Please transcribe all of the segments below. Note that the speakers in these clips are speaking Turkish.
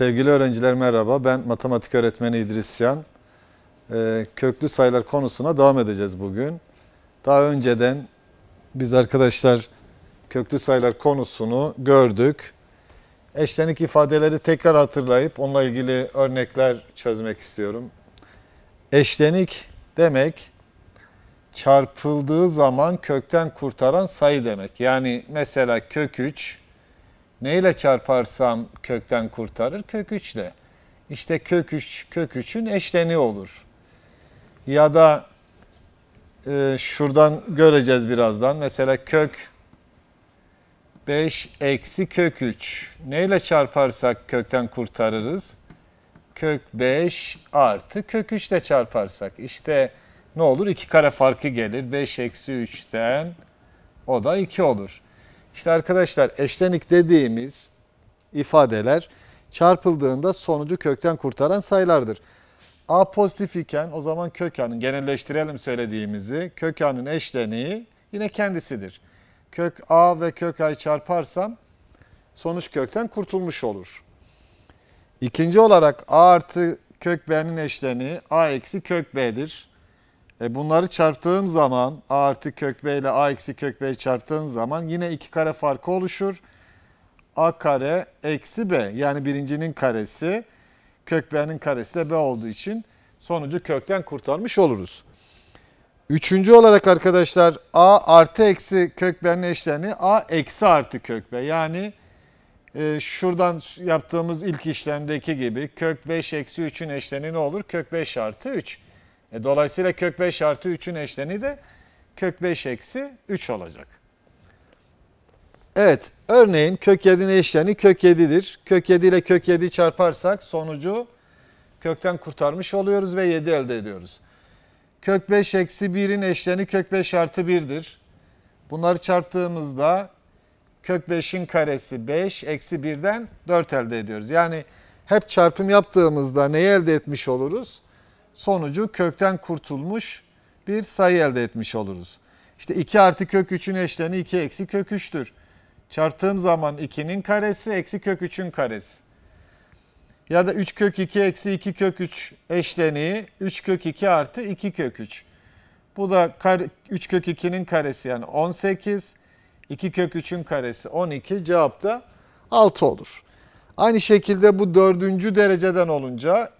Sevgili öğrenciler merhaba. Ben matematik öğretmeni İdris Can. Ee, köklü sayılar konusuna devam edeceğiz bugün. Daha önceden biz arkadaşlar köklü sayılar konusunu gördük. Eşlenik ifadeleri tekrar hatırlayıp onunla ilgili örnekler çözmek istiyorum. Eşlenik demek çarpıldığı zaman kökten kurtaran sayı demek. Yani mesela kök 3 Neyle çarparsam kökten kurtarır? Kök 3 ile. İşte kök 3, kök 3'ün eşleni olur. Ya da e, şuradan göreceğiz birazdan. Mesela kök 5 eksi kök 3. Neyle çarparsak kökten kurtarırız? Kök 5 artı kök 3 ile çarparsak. İşte ne olur? 2 kare farkı gelir. 5 eksi 3'ten o da 2 olur. İşte arkadaşlar eşlenik dediğimiz ifadeler çarpıldığında sonucu kökten kurtaran sayılardır. A pozitif iken o zaman kökanın genelleştirelim söylediğimizi. Kökanın eşleniği yine kendisidir. Kök A ve kök A'yı çarparsam sonuç kökten kurtulmuş olur. İkinci olarak A artı kök B'nin eşleniği A eksi kök B'dir. E bunları çarptığım zaman a artı kök b ile a eksi kök b'yi çarptığım zaman yine iki kare farkı oluşur. a kare eksi b yani birincinin karesi kök b'nin karesi de b olduğu için sonucu kökten kurtarmış oluruz. Üçüncü olarak arkadaşlar a artı eksi kök b'nin eşleni a eksi artı kök b yani e, şuradan yaptığımız ilk işlemdeki gibi kök 5 eksi 3'ün eşleni ne olur? Kök 5 artı 3. E dolayısıyla kök 5 artı 3'ün eşleni de kök 5 eksi 3 olacak. Evet örneğin kök 7'nin eşleni kök 7'dir. Kök 7 ile kök 7 çarparsak sonucu kökten kurtarmış oluyoruz ve 7 elde ediyoruz. Kök 5 eksi 1'in eşleni kök 5 artı 1'dir. Bunları çarptığımızda kök 5'in karesi 5 eksi 1'den 4 elde ediyoruz. Yani hep çarpım yaptığımızda neyi elde etmiş oluruz? sonucu kökten kurtulmuş bir sayı elde etmiş oluruz. İşte 2 artı kök 3'ün eşleni 2 eksi kök 3'tür. Çarptığım zaman 2'nin karesi eksi kök 3'ün karesi. Ya da 3 kök 2 eksi 2 kök 3 eşleniği 3 kök 2 artı 2 kök 3. Bu da 3 kök 2'nin karesi yani 18. 2 kök 3'ün karesi 12. Cevap da 6 olur. Aynı şekilde bu dördüncü dereceden olunca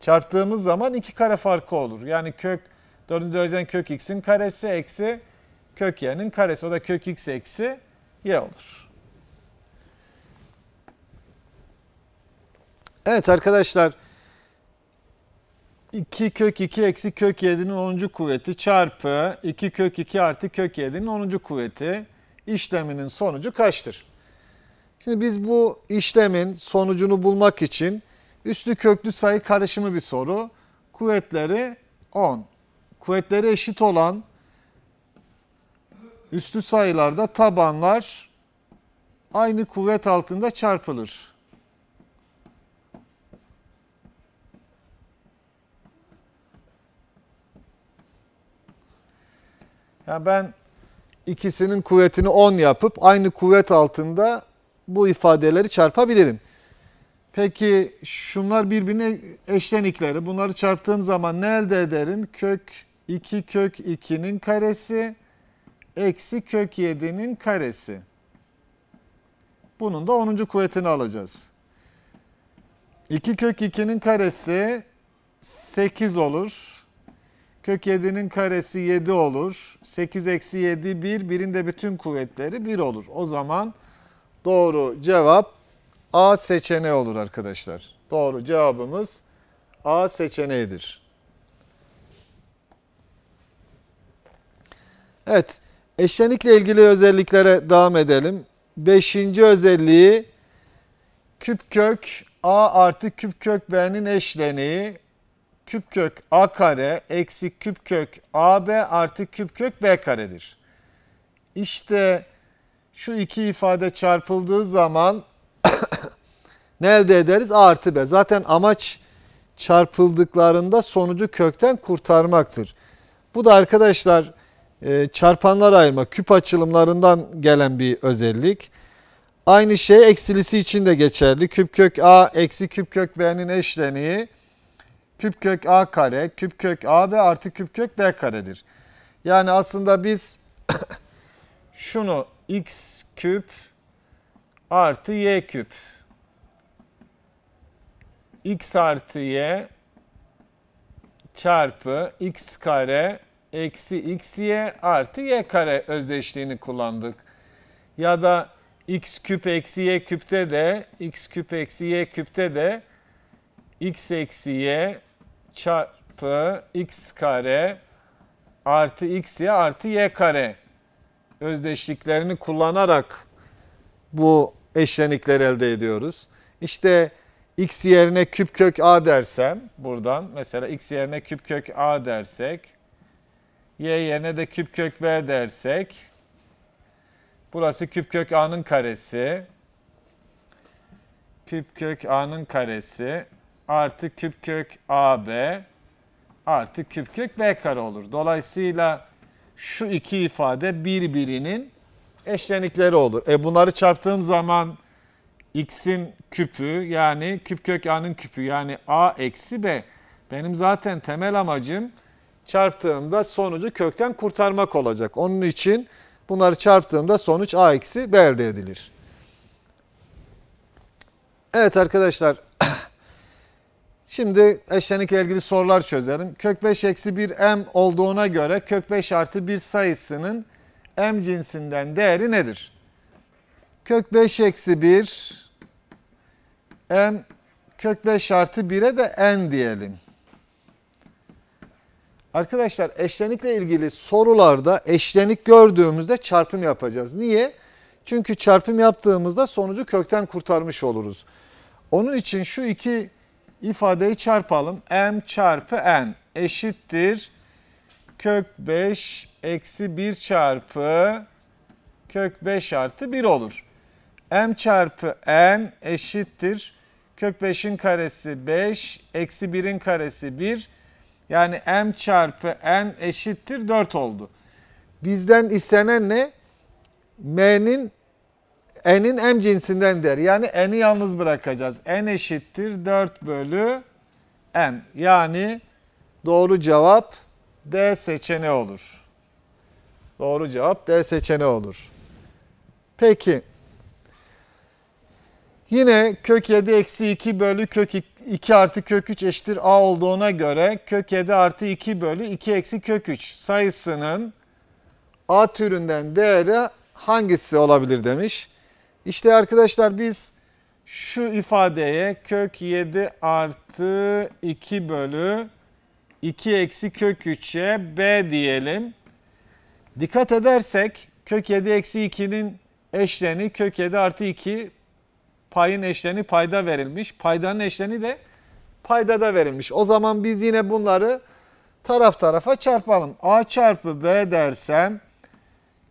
çarptığımız zaman iki kare farkı olur. Yani kök 4. dereceden kök x'in karesi eksi kök y'nin karesi. O da kök x eksi y olur. Evet arkadaşlar 2 kök 2 eksi kök 7'nin 10. kuvveti çarpı 2 kök 2 artı kök 7'nin 10. kuvveti işleminin sonucu kaçtır? Şimdi biz bu işlemin sonucunu bulmak için Üstü köklü sayı karışımı bir soru. Kuvvetleri 10. Kuvvetleri eşit olan üstü sayılarda tabanlar aynı kuvvet altında çarpılır. Yani ben ikisinin kuvvetini 10 yapıp aynı kuvvet altında bu ifadeleri çarpabilirim. Peki şunlar birbirine eşlenikleri. Bunları çarptığım zaman ne elde ederim? Kök 2 kök 2'nin karesi eksi kök 7'nin karesi. Bunun da 10. kuvvetini alacağız. 2 kök 2'nin karesi 8 olur. Kök 7'nin karesi 7 olur. 8 eksi 7 1. Birin de bütün kuvvetleri 1 olur. O zaman doğru cevap A seçeneği olur arkadaşlar. Doğru cevabımız A seçeneğidir. Evet, eşlenikle ilgili özelliklere devam edelim. Beşinci özelliği küp kök A artı küp kök B'nin eşleniği küp kök A kare eksi küp kök AB artı küp kök B karedir. İşte şu iki ifade çarpıldığı zaman ne elde ederiz? A artı B. Zaten amaç çarpıldıklarında sonucu kökten kurtarmaktır. Bu da arkadaşlar e, çarpanlar ayırma, küp açılımlarından gelen bir özellik. Aynı şey eksilisi için de geçerli. Küp kök A eksi küp kök B'nin eşleniği küp kök A kare, küp kök a b artı küp kök B karedir. Yani aslında biz şunu x küp artı y küp x artı y çarpı x kare eksi x y artı y kare özdeşliğini kullandık. Ya da x küp eksi y küpte de x küp eksi y küpte de x eksi y çarpı x kare artı x y artı y kare özdeşliklerini kullanarak bu eşlenikleri elde ediyoruz. İşte bu x yerine küp kök a dersem buradan mesela x yerine küp kök a dersek y yerine de küp kök b dersek burası küp kök a'nın karesi küp kök a'nın karesi artı küp kök ab artı küp kök b kare olur. Dolayısıyla şu iki ifade birbirinin eşlenikleri olur. E bunları çarptığım zaman x'in küpü yani küp kök a'nın küpü yani a eksi b. Benim zaten temel amacım çarptığımda sonucu kökten kurtarmak olacak. Onun için bunları çarptığımda sonuç a eksi b elde edilir. Evet arkadaşlar şimdi eşlenikle ilgili sorular çözelim. Kök 5 eksi 1 m olduğuna göre kök 5 artı 1 sayısının m cinsinden değeri nedir? Kök 5 eksi 1 m kök 5 artı 1'e de n diyelim. Arkadaşlar eşlenikle ilgili sorularda eşlenik gördüğümüzde çarpım yapacağız. Niye? Çünkü çarpım yaptığımızda sonucu kökten kurtarmış oluruz. Onun için şu iki ifadeyi çarpalım. m çarpı n eşittir kök 5 eksi 1 çarpı kök 5 artı 1 olur. m çarpı n eşittir Kök 5'in karesi 5, eksi 1'in karesi 1. Yani m çarpı n eşittir 4 oldu. Bizden istenen ne? m'nin n'in m cinsinden der. Yani n'i yalnız bırakacağız. n eşittir 4 bölü m. Yani doğru cevap D seçeneği olur. Doğru cevap D seçeneği olur. Peki. Yine kök 7 eksi 2 bölü kök 2 artı kök 3 eşittir a olduğuna göre kök 7 artı 2 bölü 2 eksi kök 3 sayısının a türünden değeri hangisi olabilir demiş. İşte arkadaşlar biz şu ifadeye kök 7 artı 2 bölü 2 eksi kök 3'e b diyelim. Dikkat edersek kök 7 eksi 2'nin eşleni kök 7 artı 2 payın eşleni payda verilmiş. Paydanın eşleni de paydada verilmiş. O zaman biz yine bunları taraf tarafa çarpalım. A çarpı B dersem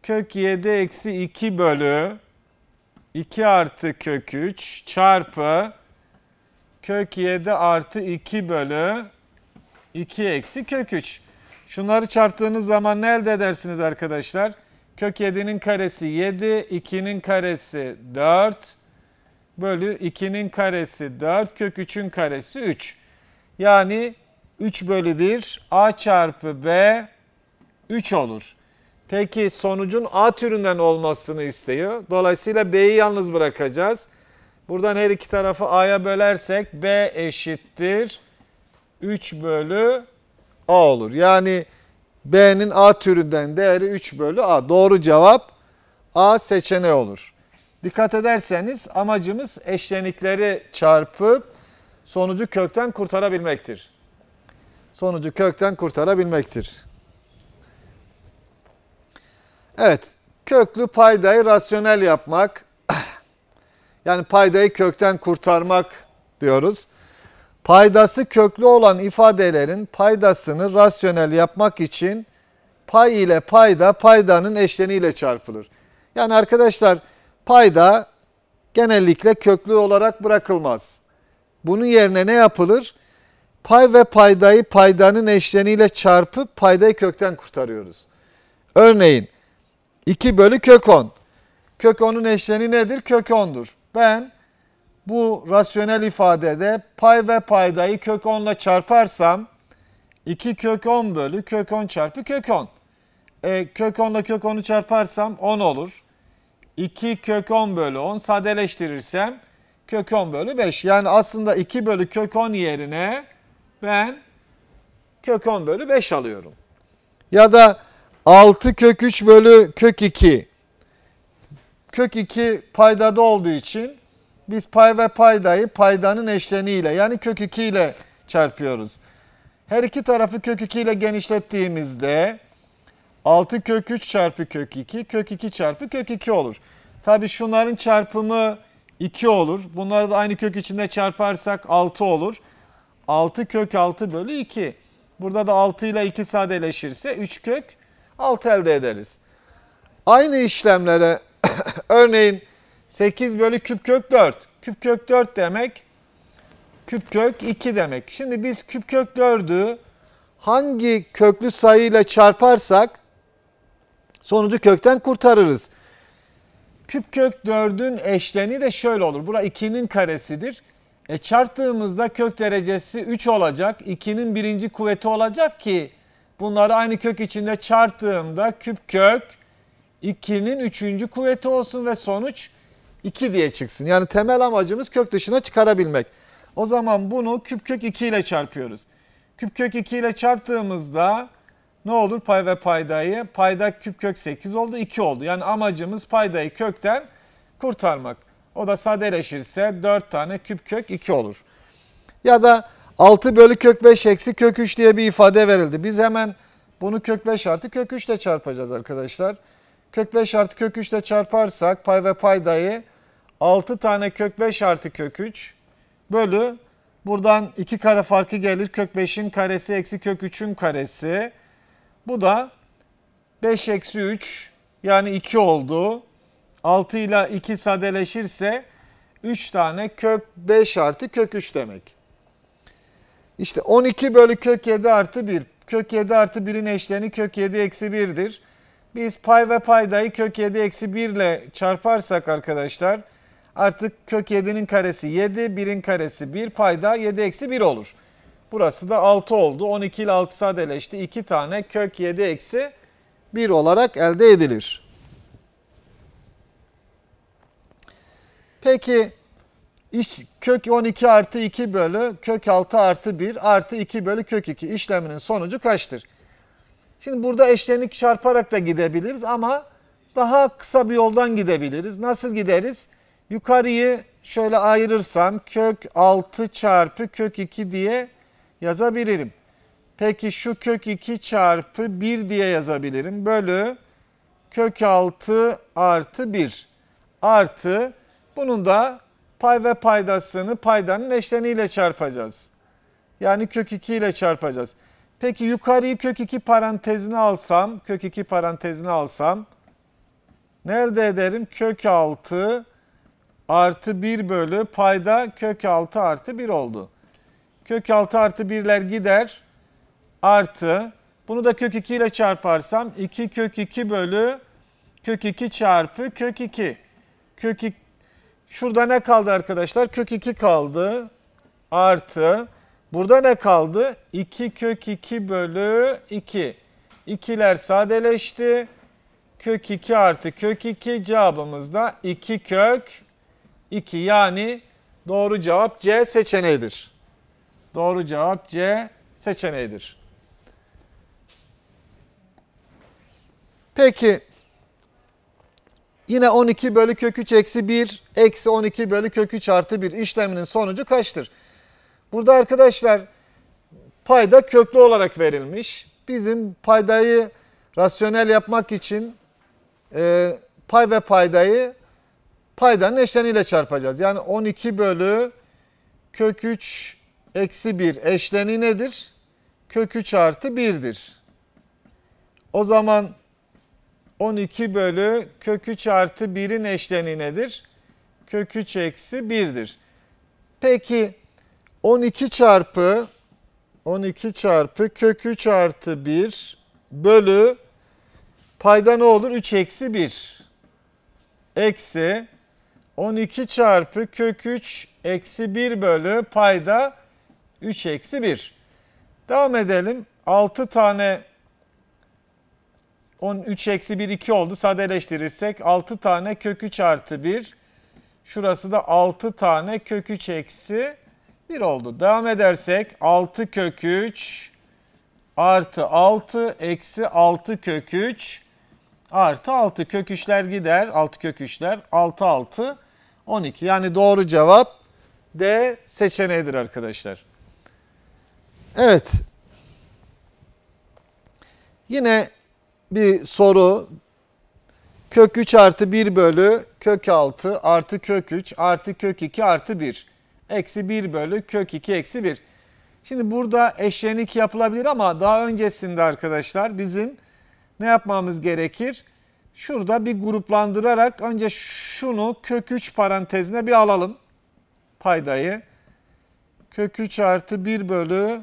kök 7 eksi 2 bölü 2 artı kök 3 çarpı kök 7 artı 2 bölü 2 eksi kök 3. Şunları çarptığınız zaman ne elde edersiniz arkadaşlar? Kök 7'nin karesi 7, 2'nin karesi 4, bölü 2'nin karesi 4 kök 3'ün karesi 3. Yani 3 bölü 1 a çarpı b 3 olur. Peki sonucun a türünden olmasını istiyor. Dolayısıyla b'yi yalnız bırakacağız. Buradan her iki tarafı a'ya bölersek b eşittir 3 bölü a olur. Yani b'nin a türünden değeri 3 bölü a. Doğru cevap a seçeneği olur. Dikkat ederseniz amacımız eşlenikleri çarpıp sonucu kökten kurtarabilmektir. Sonucu kökten kurtarabilmektir. Evet, köklü paydayı rasyonel yapmak, yani paydayı kökten kurtarmak diyoruz. Paydası köklü olan ifadelerin paydasını rasyonel yapmak için pay ile payda paydanın eşleniğiyle çarpılır. Yani arkadaşlar payda genellikle köklü olarak bırakılmaz. Bunun yerine ne yapılır? Pay ve paydayı paydanın eşleniyle çarpıp paydayı kökten kurtarıyoruz. Örneğin 2 bölü kök 10. Kök 10'un eşleni nedir? Kök 10'dur. Ben bu rasyonel ifadede pay ve paydayı kök 10 ile çarparsam 2 kök 10 bölü kök 10 çarpı kök 10. E, kök 10 ile kök 10'u çarparsam 10 olur. 2 kök 10 bölü 10 sadeleştirirsem kök 10 bölü 5. Yani aslında 2 bölü kök 10 yerine ben kök 10 bölü 5 alıyorum. Ya da 6 kök 3 bölü kök 2. Kök 2 paydada olduğu için biz pay ve paydayı paydanın eşleniğiyle yani kök 2 ile çarpıyoruz. Her iki tarafı kök 2 ile genişlettiğimizde 6 kök 3 çarpı kök 2, kök 2 çarpı kök 2 olur. Tabii şunların çarpımı 2 olur. Bunları da aynı kök içinde çarparsak 6 olur. 6 kök 6 bölü 2. Burada da 6 ile 2 sadeleşirse 3 kök 6 elde ederiz. Aynı işlemlere örneğin 8 bölü küp kök 4. Küp kök 4 demek küp kök 2 demek. Şimdi biz küp kök 4'ü hangi köklü sayıyla çarparsak sonucu kökten kurtarırız. Küp kök 4'ün eşleni de şöyle olur. Bura 2'nin karesidir. E çarptığımızda kök derecesi 3 olacak. 2'nin birinci kuvveti olacak ki bunları aynı kök içinde çarptığımda küp kök 2'nin üçüncü kuvveti olsun ve sonuç 2 diye çıksın. Yani temel amacımız kök dışına çıkarabilmek. O zaman bunu küp kök 2 ile çarpıyoruz. Küp kök 2 ile çarptığımızda ne olur pay ve paydayı. Payda küp kök 8 oldu 2 oldu. Yani amacımız paydayı kökten kurtarmak. O da sadeleşirse 4 tane küp kök 2 olur. Ya da 6 bölü kök 5 eksi kök 3 diye bir ifade verildi. Biz hemen bunu kök 5 artı kök 3 ile çarpacağız arkadaşlar. Kök 5 artı kök 3 ile çarparsak pay ve paydayı 6 tane kök 5 artı kök 3 bölü buradan 2 kare farkı gelir. Kök 5'in karesi eksi kök 3'ün karesi bu da 5 eksi 3 yani 2 oldu. 6 ile 2 sadeleşirse 3 tane kök 5 artı kök 3 demek. İşte 12 bölü kök 7 artı 1. Kök 7 artı 1'in eşleni kök 7 eksi 1'dir. Biz pay ve paydayı kök 7 eksi 1 ile çarparsak arkadaşlar artık kök 7'nin karesi 7, 1'in karesi 1, payda 7 eksi 1 olur. Burası da 6 oldu. 12 ile 6 sadeleşti. 2 tane kök 7 eksi 1 olarak elde edilir. Peki iş, kök 12 artı 2 bölü kök 6 artı 1 artı 2 bölü kök 2 işleminin sonucu kaçtır? Şimdi burada eşlenik çarparak da gidebiliriz ama daha kısa bir yoldan gidebiliriz. Nasıl gideriz? Yukarıyı şöyle ayırırsam kök 6 çarpı kök 2 diye yazabilirim. Peki şu kök 2 çarpı 1 diye yazabilirim. Bölü kök 6 artı 1 artı bunun da pay ve paydasını paydanın eşleniyle çarpacağız. Yani kök 2 ile çarpacağız. Peki yukarıyı kök 2 parantezine alsam, kök 2 parantezine alsam nerede ederim? Kök 6 artı 1 bölü payda kök 6 artı 1 oldu. Kök 6 artı 1'ler gider. Artı. Bunu da kök 2 ile çarparsam 2 kök 2 bölü kök 2 çarpı kök 2. Kök 2. Şurada ne kaldı arkadaşlar? Kök 2 kaldı. Artı. Burada ne kaldı? 2 kök 2 bölü 2. 2'ler sadeleşti. Kök 2 artı kök 2 cevabımız da 2 kök 2 yani doğru cevap C seçeneğidir. Doğru cevap C seçeneğidir. Peki yine 12 bölü kök 3 eksi 1 eksi 12 bölü kök 3 artı 1 işleminin sonucu kaçtır? Burada arkadaşlar payda köklü olarak verilmiş. Bizim paydayı rasyonel yapmak için e, pay ve paydayı paydanın eşleniyle çarpacağız. Yani 12 bölü kök 3 eksi 1 eşleni nedir? Kök 3 artı 1'dir. O zaman 12 bölü kök 3 artı 1'in eşleni nedir? Kök 3 eksi 1'dir. Peki 12 çarpı 12 çarpı kök 3 artı 1 bölü payda ne olur? 3 eksi 1 eksi 12 çarpı kök 3 eksi 1 bölü payda 3 eksi 1. Devam edelim. 6 tane 13 eksi 1 2 oldu. Sadeleştirirsek 6 tane kök 3 artı 1. Şurası da 6 tane kök 3 eksi 1 oldu. Devam edersek 6 kök 3 artı 6 eksi 6 kök 3 artı 6 kök 3'ler gider. 6 kök 3'ler 6 6 12. Yani doğru cevap D seçeneğidir arkadaşlar. Evet. Yine bir soru. Kök 3 artı 1 bölü kök 6 artı kök 3 artı kök 2 artı 1. Eksi 1 bölü kök 2 eksi 1. Şimdi burada eşlenik yapılabilir ama daha öncesinde arkadaşlar bizim ne yapmamız gerekir? Şurada bir gruplandırarak önce şunu kök 3 parantezine bir alalım paydayı. Kök 3 artı 1 bölü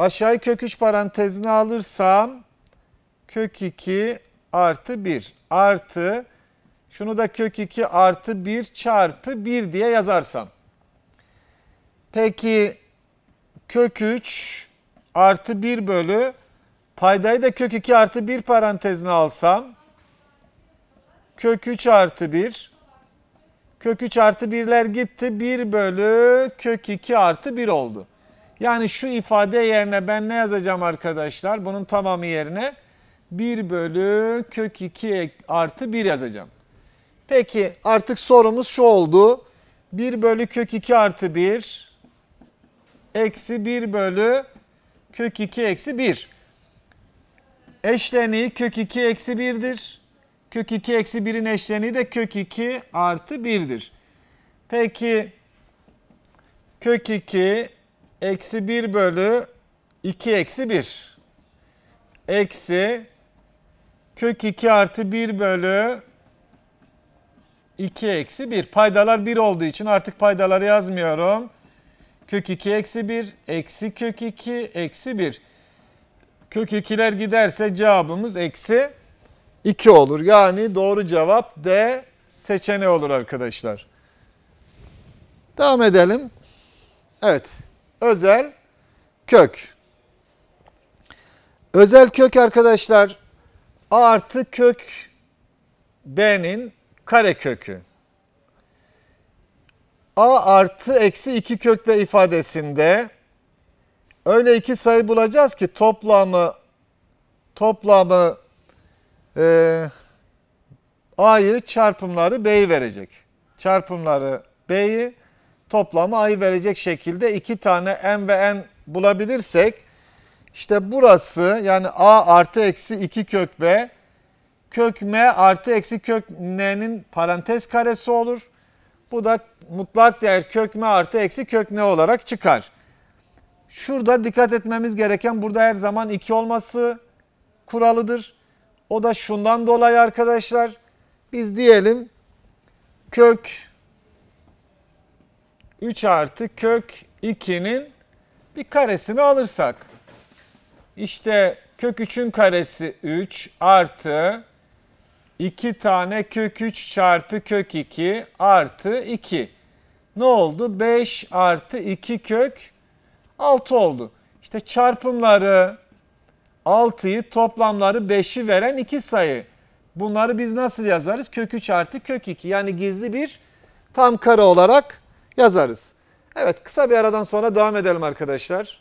Aşağı kök 3 parantezine alırsam kök 2 artı 1 artı şunu da kök 2 artı 1 çarpı 1 diye yazarsam. Peki kök 3 artı 1 bölü paydayı da kök 2 artı 1 parantezine alsam kök 3 artı 1 kök 3 artı 1'ler gitti 1 bölü kök 2 artı 1 oldu. Yani şu ifade yerine ben ne yazacağım arkadaşlar? Bunun tamamı yerine 1 bölü kök 2 artı 1 yazacağım. Peki artık sorumuz şu oldu. 1 bölü kök 2 artı 1 eksi 1 bölü kök 2 eksi 1. Eşleniği kök 2 eksi 1'dir. Kök 2 eksi 1'in eşleniği de kök 2 artı 1'dir. Peki kök 2 Eksi 1 bölü 2 eksi 1. Eksi kök 2 artı 1 bölü 2 eksi 1. Paydalar 1 olduğu için artık paydaları yazmıyorum. Kök 2 eksi 1 eksi kök 2 eksi 1. Kök 2'ler giderse cevabımız eksi 2 olur. Yani doğru cevap D seçeneği olur arkadaşlar. Devam edelim. Evet özel kök. Özel kök arkadaşlar a artı kök b'nin kare kökü. a artı eksi 2 kök b ifadesinde öyle iki sayı bulacağız ki toplamı toplamı e, a'yı çarpımları b'yi verecek. Çarpımları b'yi toplamı ayı verecek şekilde iki tane n ve n bulabilirsek işte burası yani a artı eksi 2 kök b kök m artı eksi kök n'nin parantez karesi olur. Bu da mutlak değer kök m artı eksi kök n olarak çıkar. Şurada dikkat etmemiz gereken burada her zaman 2 olması kuralıdır. O da şundan dolayı arkadaşlar biz diyelim kök 3 artı kök 2'nin bir karesini alırsak. İşte kök 3'ün karesi 3 artı 2 tane kök 3 çarpı kök 2 artı 2. Ne oldu? 5 artı 2 kök 6 oldu. İşte çarpımları 6'yı toplamları 5'i veren iki sayı. Bunları biz nasıl yazarız? Kök 3 artı kök 2 yani gizli bir tam kare olarak yazarız. Evet kısa bir aradan sonra devam edelim arkadaşlar.